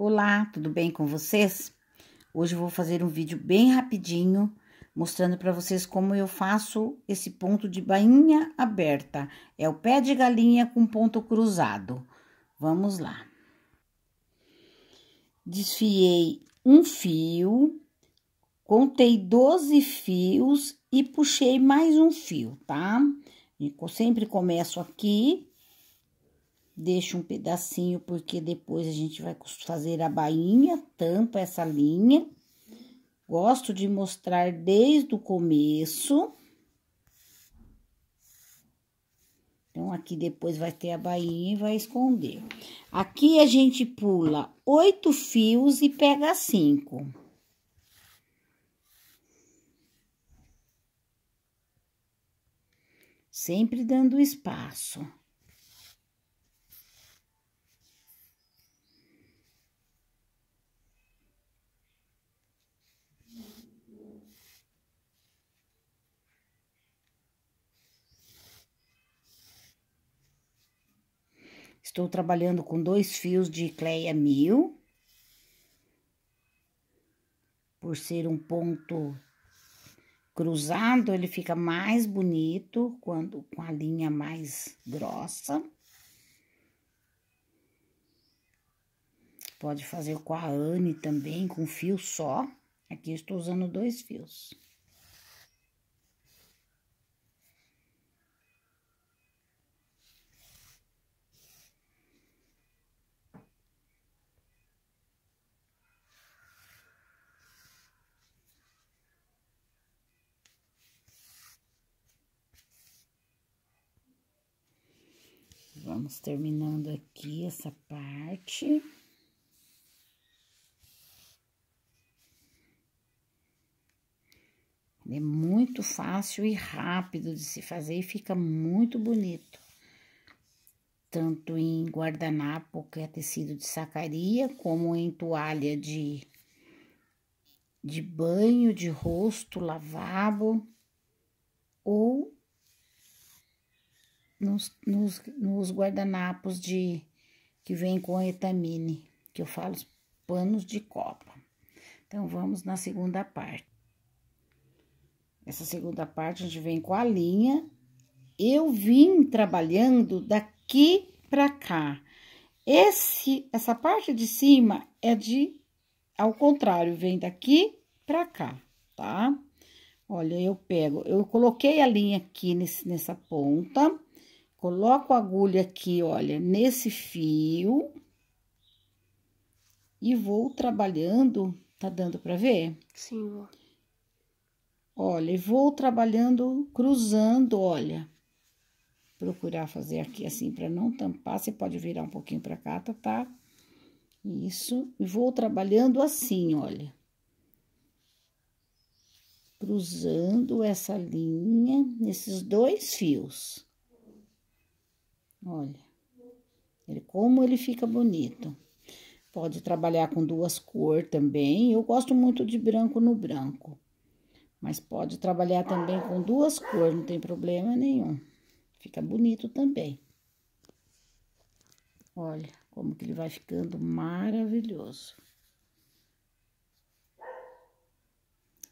Olá, tudo bem com vocês? Hoje eu vou fazer um vídeo bem rapidinho mostrando para vocês como eu faço esse ponto de bainha aberta. É o pé de galinha com ponto cruzado. Vamos lá. Desfiei um fio, contei 12 fios e puxei mais um fio, tá? Eu sempre começo aqui deixa um pedacinho, porque depois a gente vai fazer a bainha, tampa essa linha. Gosto de mostrar desde o começo. Então, aqui depois vai ter a bainha e vai esconder. Aqui a gente pula oito fios e pega cinco. Sempre dando espaço. Estou trabalhando com dois fios de Cleia Mil. Por ser um ponto cruzado, ele fica mais bonito quando com a linha mais grossa. Pode fazer com a Anne também, com fio só. Aqui estou usando dois fios. Vamos terminando aqui essa parte. é muito fácil e rápido de se fazer e fica muito bonito. Tanto em guardanapo, que é tecido de sacaria, como em toalha de, de banho, de rosto, lavabo ou nos, nos, nos guardanapos de que vem com etamine, que eu falo panos de copa. Então, vamos na segunda parte. Essa segunda parte a gente vem com a linha. Eu vim trabalhando daqui para cá. Esse, essa parte de cima é de ao contrário, vem daqui para cá, tá? Olha, eu pego, eu coloquei a linha aqui nesse, nessa ponta, Coloco a agulha aqui, olha, nesse fio. E vou trabalhando, tá dando pra ver? Sim, Olha, e vou trabalhando, cruzando, olha. Procurar fazer aqui assim para não tampar. Você pode virar um pouquinho pra cá, tá? tá? Isso. E vou trabalhando assim, olha cruzando essa linha nesses dois fios. Olha, ele, como ele fica bonito. Pode trabalhar com duas cores também. Eu gosto muito de branco no branco. Mas pode trabalhar também com duas cores, não tem problema nenhum. Fica bonito também. Olha como que ele vai ficando maravilhoso.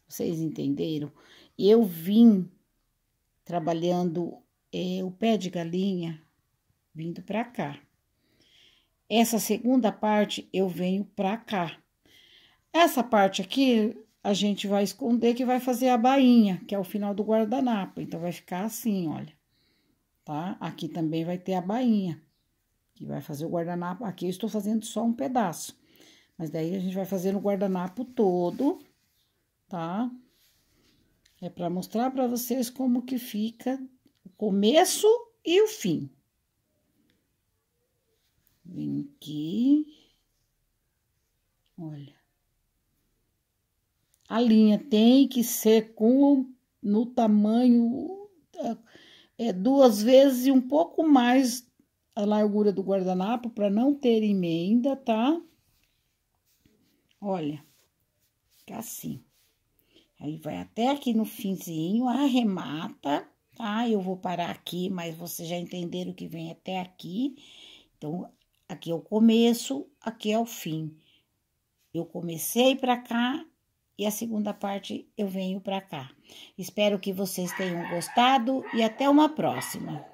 Vocês entenderam? Eu vim trabalhando eh, o pé de galinha vindo para cá. Essa segunda parte eu venho para cá. Essa parte aqui a gente vai esconder que vai fazer a bainha, que é o final do guardanapo. Então vai ficar assim, olha. Tá? Aqui também vai ter a bainha, que vai fazer o guardanapo. Aqui eu estou fazendo só um pedaço. Mas daí a gente vai fazer o guardanapo todo, tá? É para mostrar para vocês como que fica o começo e o fim. Vem aqui. Olha. A linha tem que ser com no tamanho é, é duas vezes e um pouco mais a largura do guardanapo para não ter emenda, tá? Olha, fica assim. Aí vai até aqui no finzinho, arremata, tá? Eu vou parar aqui, mas vocês já entenderam que vem até aqui. Então, Aqui é o começo, aqui é o fim. Eu comecei para cá e a segunda parte eu venho para cá. Espero que vocês tenham gostado e até uma próxima.